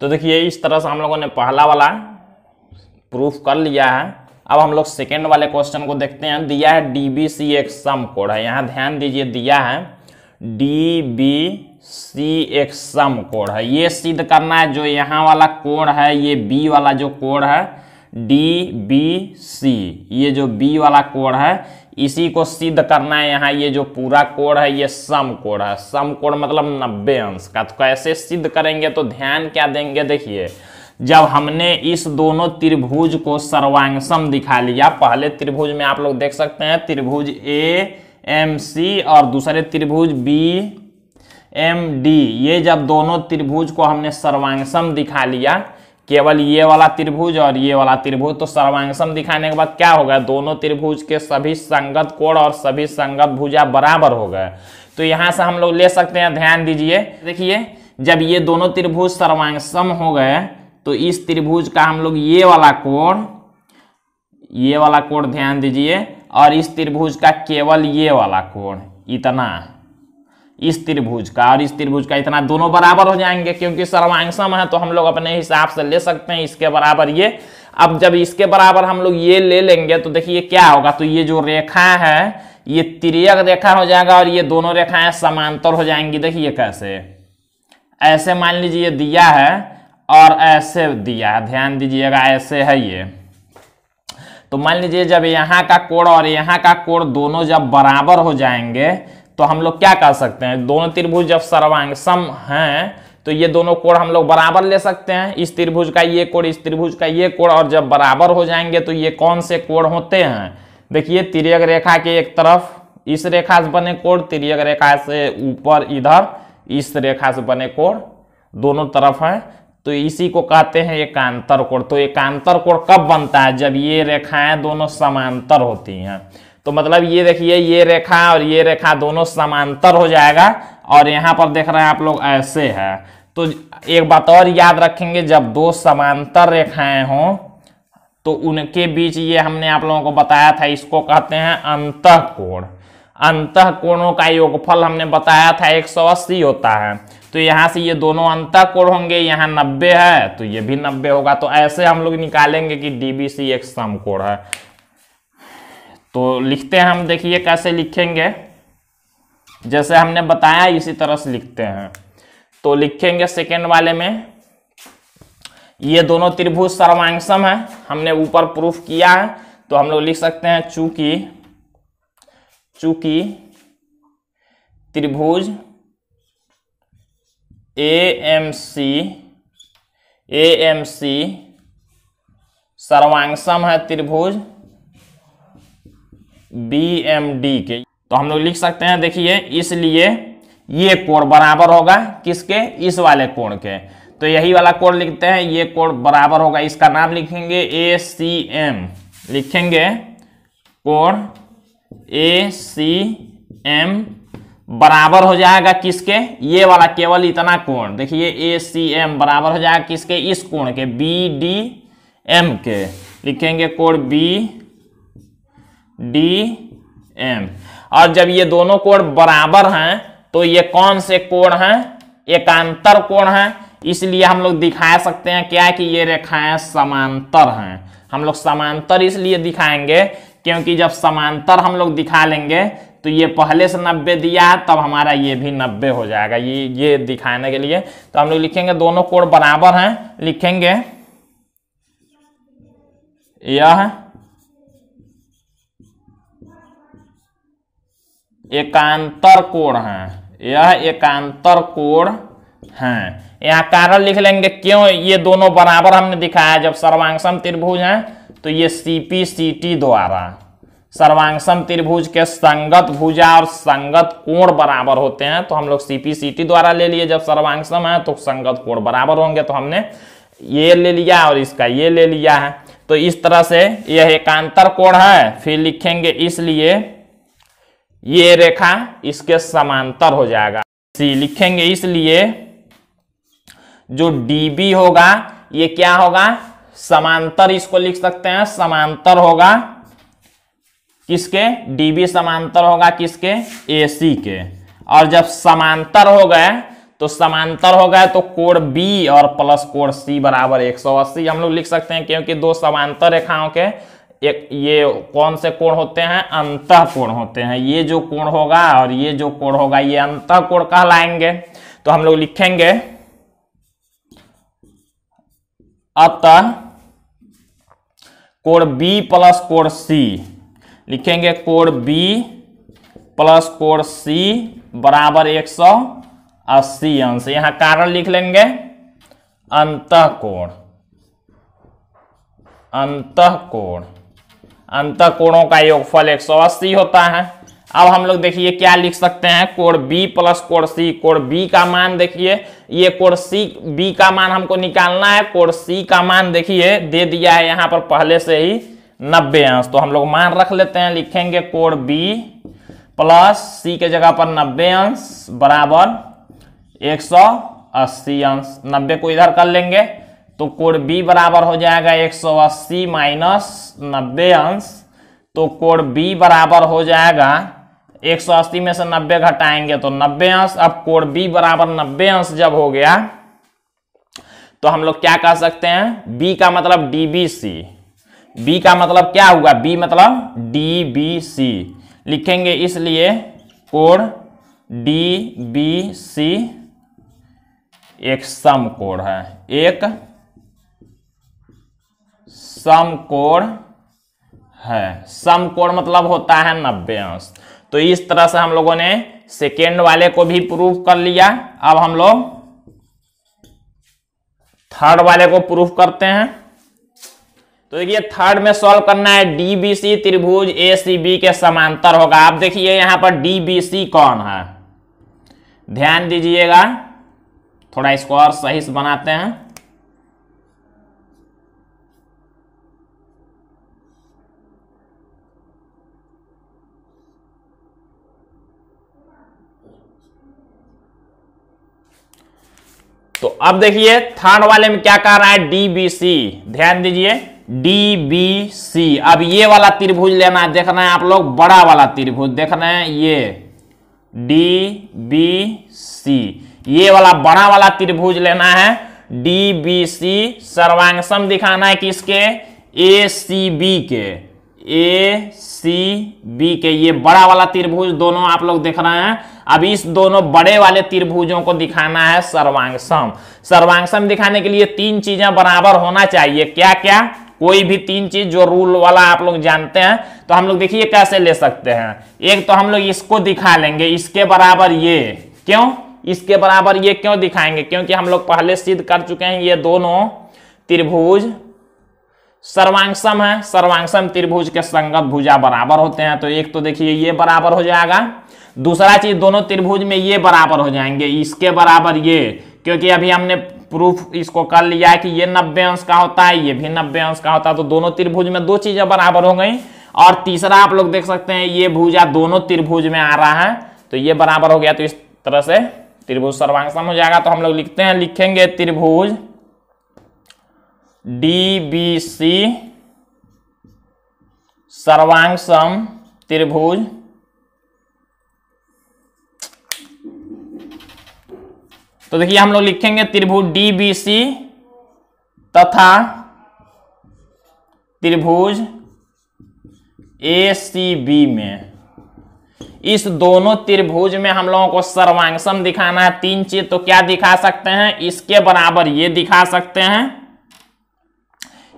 तो देखिए इस तरह से हम लोगों ने पहला वाला प्रूफ कर लिया है अब हम लोग सेकेंड वाले क्वेश्चन को देखते हैं दिया है डी बी सी एक सम कोड है यहाँ ध्यान दीजिए दिया है डी बी सी एक सम कोड है ये सिद्ध करना है जो यहाँ वाला कोड है ये बी वाला जो कोड है डी बी सी ये जो बी वाला कोड है इसी को सिद्ध करना है यहाँ ये जो पूरा कोण है ये सम कोण है सम कोण मतलब नब्बे अंश का तो कैसे सिद्ध करेंगे तो ध्यान क्या देंगे देखिए जब हमने इस दोनों त्रिभुज को सर्वांगसम दिखा लिया पहले त्रिभुज में आप लोग देख सकते हैं त्रिभुज ए एम सी और दूसरे त्रिभुज बी एम डी ये जब दोनों त्रिभुज को हमने सर्वांगसम दिखा लिया केवल ये वाला त्रिभुज और ये वाला त्रिभुज तो सर्वांगसम दिखाने के बाद क्या होगा दोनों त्रिभुज के सभी संगत कोण और सभी संगत भुजा बराबर हो गए तो यहाँ से हम लोग ले सकते हैं ध्यान दीजिए देखिए जब ये दोनों त्रिभुज सर्वांगसम हो गए तो इस त्रिभुज का हम लोग ये वाला कोण ये वाला कोण ध्यान दीजिए और इस त्रिभुज का केवल ये वाला कोण इतना इस त्रिभुज का और इस त्रिभुज का इतना दोनों बराबर हो जाएंगे क्योंकि सर्वांगसम है तो हम लोग अपने हिसाब से ले सकते हैं इसके बराबर ये अब जब इसके बराबर हम लोग ये ले लेंगे तो देखिए क्या होगा तो ये जो रेखा है ये त्रियक रेखा हो जाएगा और ये दोनों रेखाएं समांतर हो जाएंगी देखिए कैसे ऐसे मान लीजिए दिया है और ऐसे दिया है ध्यान दीजिएगा ऐसे है ये तो मान लीजिए जब यहाँ का कोण और यहाँ का कोण दोनों जब बराबर हो जाएंगे तो हम लोग क्या कर सकते हैं दोनों त्रिभुज जब सर्वांग सम हैं तो ये दोनों कोण हम लोग बराबर ले सकते हैं इस त्रिभुज का ये कोण इस त्रिभुज का ये कोण और जब बराबर हो जाएंगे तो ये कौन से कोण होते हैं देखिए तिरक रेखा के एक तरफ इस रेखा से बने कोण तिरक रेखा से ऊपर इधर इस रेखा से बने कोण दोनों तरफ हैं तो इसी को कहते हैं एकांतर कोण तो एकांतर कोण कब बनता है जब ये रेखाएं दोनों समांतर होती हैं तो मतलब ये देखिए ये रेखा और ये रेखा दोनों समांतर हो जाएगा और यहाँ पर देख रहे हैं आप लोग ऐसे है तो एक बात और याद रखेंगे जब दो समांतर रेखाएं हों तो उनके बीच ये हमने आप लोगों को बताया था इसको कहते हैं अंत कोण अंत कोणों का योगफल हमने बताया था 180 होता है तो यहाँ से ये दोनों अंत कोण होंगे यहाँ 90 है तो ये भी 90 होगा तो ऐसे हम लोग निकालेंगे कि डी बी सी एक समकोण है तो लिखते हैं हम देखिए कैसे लिखेंगे जैसे हमने बताया इसी तरह से लिखते हैं तो लिखेंगे सेकेंड वाले में ये दोनों त्रिभुज सर्वांगसम है हमने ऊपर प्रूफ किया है तो हम लोग लिख सकते हैं चूंकि चूंकि त्रिभुज A M C A M C सर्वांगसम है त्रिभुज बी एम डी के तो हम लोग लिख सकते हैं देखिए इसलिए ये कोण बराबर होगा किसके इस वाले कोण के तो यही वाला कोण लिखते हैं ये कोण बराबर होगा इसका नाम लिखेंगे ए सी एम लिखेंगे कोण ए सी एम बराबर हो जाएगा किसके ये वाला केवल इतना कोण देखिए ए सी एम बराबर हो जाएगा किसके इस कोण के बी डी एम के लिखेंगे कोण बी डी एम और जब ये दोनों कोण बराबर हैं तो ये कौन से कोण हैं एकांतर कोण हैं इसलिए हम लोग दिखा सकते हैं क्या कि ये रेखाएं समांतर हैं हम लोग समांतर इसलिए दिखाएंगे क्योंकि जब समांतर हम लोग दिखा लेंगे तो ये पहले से नब्बे दिया है तब हमारा ये भी नब्बे हो जाएगा ये ये दिखाने के लिए तो हम लोग लिखेंगे दोनों कोण बराबर हैं लिखेंगे यह एकांतर कोण है यह एकांतर कोण है यहाँ कारण लिख लेंगे क्यों ये दोनों बराबर हमने दिखाया जब सर्वांगसम त्रिभुज है तो ये सी पी सी टी द्वारा सर्वांगसम त्रिभुज के संगत भुजा और संगत कोण बराबर होते हैं तो हम लोग सी पी सी टी द्वारा ले लिए जब सर्वांगसम है तो संगत कोण बराबर होंगे तो हमने ये ले लिया और इसका ये ले लिया है तो इस तरह से यह एकांतर कोण है फिर लिखेंगे इसलिए ये रेखा इसके समांतर हो जाएगा सी लिखेंगे इसलिए जो डीबी होगा ये क्या होगा समांतर इसको लिख सकते हैं समांतर होगा किसके डीबी समांतर होगा किसके एसी के और जब समांतर हो गए तो समांतर हो गए तो कोड बी और प्लस कोड सी बराबर 180 हम लोग लिख सकते हैं क्योंकि दो समांतर रेखाओं के एक ये कौन से कोण होते हैं अंत कोण होते हैं ये जो कोण होगा और ये जो कोण होगा ये अंत कोण कहलाएंगे तो हम लोग लिखेंगे अत कोण बी प्लस कोण सी लिखेंगे कोण बी प्लस कोण सी बराबर एक सौ अस्सी अंश यहां कारण लिख लेंगे अंत कोण अंत कोण अंत कोणों का योगफल एक सौ अस्सी होता है अब हम लोग देखिए क्या लिख सकते हैं कोण बी प्लस कोण सी कोण बी का मान देखिए ये कोण सी बी का मान हमको निकालना है कोण सी का मान देखिए दे दिया है यहाँ पर पहले से ही नब्बे अंश तो हम लोग मान रख लेते हैं लिखेंगे कोण बी प्लस सी के जगह पर नब्बे अंश बराबर एक सौ अस्सी अंश नब्बे को इधर कर लेंगे तो कोड बी बराबर हो जाएगा 180 माइनस नब्बे अंश तो कोड बी बराबर हो जाएगा 180 में से 90 घटाएंगे तो 90 अंश अब कोड बी बराबर 90 अंश जब हो गया तो हम लोग क्या कह सकते हैं बी का मतलब डी बी सी बी का मतलब क्या हुआ बी मतलब डी बी सी लिखेंगे इसलिए कोड डी बी सी एक सम कोड है एक समकोण है समकोण मतलब होता है नब्बे अंश तो इस तरह से हम लोगों ने सेकेंड वाले को भी प्रूफ कर लिया अब हम लोग थर्ड वाले को प्रूफ करते हैं तो देखिए थर्ड में सॉल्व करना है डीबीसी त्रिभुज बी के समांतर होगा आप देखिए यहां पर डीबीसी कौन है ध्यान दीजिएगा थोड़ा इसको और सही से बनाते हैं तो अब देखिए थर्ड वाले में क्या कह रहा है डीबीसी ध्यान दीजिए डीबीसी अब ये वाला त्रिभुज लेना है देखना है आप लोग बड़ा वाला त्रिभुज देख रहे हैं ये डीबीसी ये वाला बड़ा वाला त्रिभुज लेना है डीबीसी सर्वांगसम दिखाना है किसके एसीबी के ए सी बी के ये बड़ा वाला त्रिभुज दोनों आप लोग देख रहे हैं अब इस दोनों बड़े वाले त्रिभुजों को दिखाना है सर्वांगसम सर्वांगसम दिखाने के लिए तीन चीजें बराबर होना चाहिए क्या क्या कोई भी तीन चीज जो रूल वाला आप लोग जानते हैं तो हम लोग देखिए कैसे ले सकते हैं एक तो हम लोग इसको दिखा लेंगे इसके बराबर ये क्यों इसके बराबर ये क्यों दिखाएंगे क्योंकि हम लोग पहले सिद्ध कर चुके हैं ये दोनों त्रिभुज सर्वांगसम है सर्वांगसम त्रिभुज के संगत भुजा बराबर होते हैं तो एक तो देखिए ये बराबर हो जाएगा दूसरा चीज दोनों त्रिभुज में ये बराबर हो जाएंगे इसके बराबर ये क्योंकि अभी हमने प्रूफ इसको कर लिया है कि ये नब्बे अंश का होता है ये भी नब्बे अंश का होता है तो दोनों त्रिभुज में दो चीजें बराबर हो गई और तीसरा आप लोग देख सकते हैं ये भुजा दोनों त्रिभुज में आ रहा है तो ये बराबर हो गया तो इस तरह से त्रिभुज सर्वांगसम हो जाएगा तो हम लोग लिखते हैं लिखेंगे त्रिभुज डी बी सी सर्वांग सम त्रिभुज तो देखिए हम लोग लिखेंगे त्रिभुज डी बी सी तथा त्रिभुज ए सी बी में इस दोनों त्रिभुज में हम लोगों को सर्वांगसम दिखाना है तीन चीज तो क्या दिखा सकते हैं इसके बराबर ये दिखा सकते हैं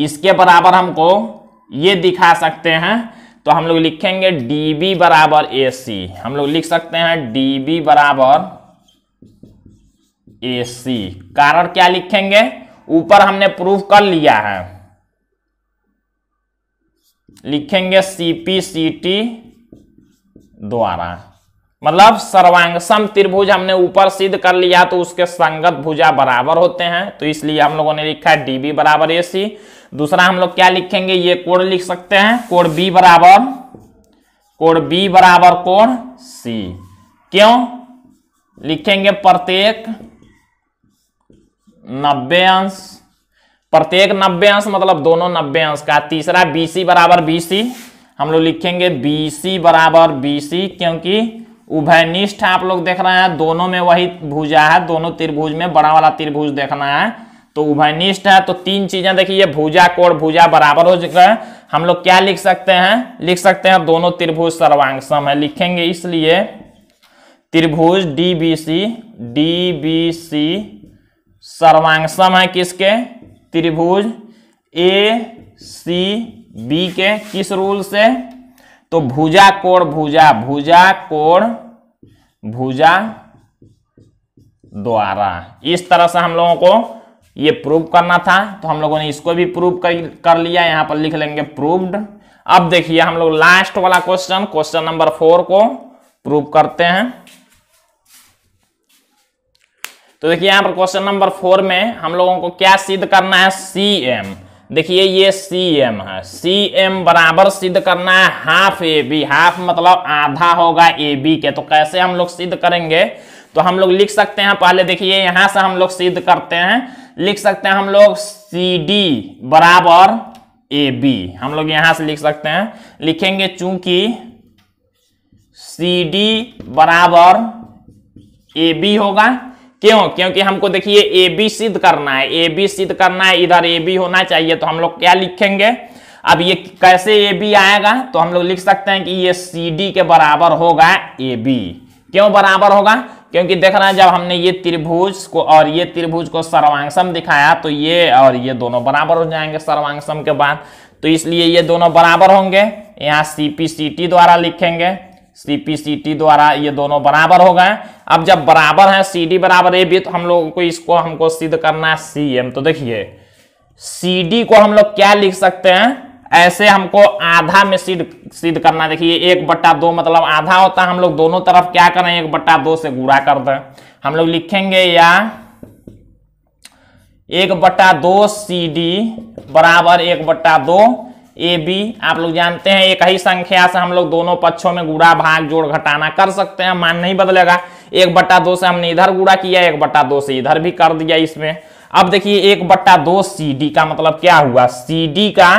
इसके बराबर हमको ये दिखा सकते हैं तो हम लोग लिखेंगे डी बी बराबर ए सी हम लोग लिख सकते हैं डी बी बराबर ए सी कारण क्या लिखेंगे ऊपर हमने प्रूफ कर लिया है लिखेंगे सी पी सी टी द्वारा मतलब सर्वांगसम त्रिभुज हमने ऊपर सिद्ध कर लिया तो उसके संगत भुजा बराबर होते हैं तो इसलिए हम लोगों ने लिखा है डीबी बराबर ए सी दूसरा हम लोग क्या लिखेंगे ये कोण लिख सकते हैं कोण बी बराबर कोण बी बराबर कोण सी क्यों लिखेंगे प्रत्येक नब्बे अंश प्रत्येक नब्बे अंश मतलब दोनों नब्बे अंश का तीसरा बीसी बराबर बीसी हम लोग लिखेंगे बीसी बराबर बीसी क्योंकि उभयनिष्ठ आप लोग देख रहे हैं दोनों में वही भुजा है दोनों त्रिभुज में बड़ा वाला त्रिभुज देखना है तो उभयनिष्ठ है तो तीन चीजें देखिए भुजा कोण भुजा बराबर हो गए हम लोग क्या लिख सकते हैं लिख सकते हैं दोनों त्रिभुज सर्वांगसम है लिखेंगे इसलिए त्रिभुज D B C D B C सर्वांग है किसके त्रिभुज ए सी बी के किस रूल से तो भुजा कोण भुजा भुजा कोण भुजा द्वारा इस तरह से हम लोगों को ये प्रूव करना था तो हम लोगों ने इसको भी प्रूव कर, कर लिया यहां पर लिख लेंगे प्रूव्ड अब देखिए हम लोग लास्ट वाला क्वेश्चन क्वेश्चन नंबर फोर को प्रूव करते हैं तो देखिए यहां पर क्वेश्चन नंबर फोर में हम लोगों को क्या सिद्ध करना है सी एम देखिए ये सी एम है सी एम बराबर सिद्ध करना है हाफ ए बी हाफ मतलब आधा होगा ए बी के तो कैसे हम लोग सिद्ध करेंगे तो हम लोग लिख सकते हैं पहले देखिए यहां से हम लोग सिद्ध करते हैं लिख सकते हैं हम लोग सी डी बराबर ए बी हम लोग यहां से लिख सकते हैं लिखेंगे चूंकि सी डी बराबर ए बी होगा क्यों क्योंकि हमको देखिए ए बी सिद्ध करना है ए बी सिद्ध करना है इधर ए बी होना चाहिए तो हम लोग क्या लिखेंगे अब ये कैसे ए बी आएगा तो हम लोग लिख सकते हैं कि ये सी डी के बराबर होगा ए बी क्यों बराबर होगा क्योंकि देख रहे हैं जब हमने ये त्रिभुज को और ये त्रिभुज को सर्वांगसम दिखाया तो ये और ये दोनों बराबर हो जाएंगे सर्वांगसम के बाद तो इसलिए ये दोनों बराबर होंगे यहाँ सी पी सी टी द्वारा लिखेंगे सीपीसीटी द्वारा ये दोनों बराबर हो गए अब जब बराबर है सी डी बराबर ए बी तो हम लोगों को इसको हमको सिद्ध करना है सी एम तो देखिए सी डी को हम लोग क्या लिख सकते हैं ऐसे हमको आधा में सिद्ध सिद्ध करना देखिए एक बट्टा दो मतलब आधा होता है हम लोग दोनों तरफ क्या करें एक बट्टा दो से गुड़ा कर दें हम लोग लिखेंगे या एक बट्टा दो सी डी बराबर एक बट्टा दो ए बी आप लोग जानते हैं एक ही संख्या से हम लोग दोनों पक्षों में गुड़ा भाग जोड़ घटाना कर सकते हैं मान नहीं बदलेगा एक बट्टा दो से हमने इधर गुड़ा किया एक बट्टा दो से इधर भी कर दिया इसमें अब देखिए एक बट्टा दो सी डी का मतलब क्या हुआ सी डी का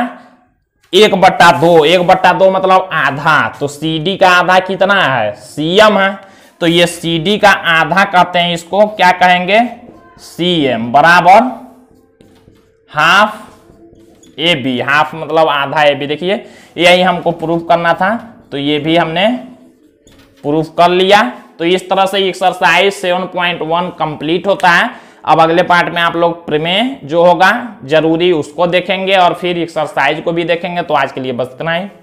एक बट्टा दो एक बट्टा दो मतलब आधा तो सी डी का आधा कितना है सी एम है तो ये सी डी का आधा कहते हैं इसको क्या कहेंगे सी एम बराबर हाफ ए बी हाफ मतलब आधा ए बी देखिए यही हमको प्रूफ करना था तो ये भी हमने प्रूफ कर लिया तो इस तरह से exercise seven point one complete होता है अब अगले पार्ट में आप लोग प्रमेय जो होगा जरूरी उसको देखेंगे और फिर एक्सरसाइज को भी देखेंगे तो आज के लिए बस इतना ही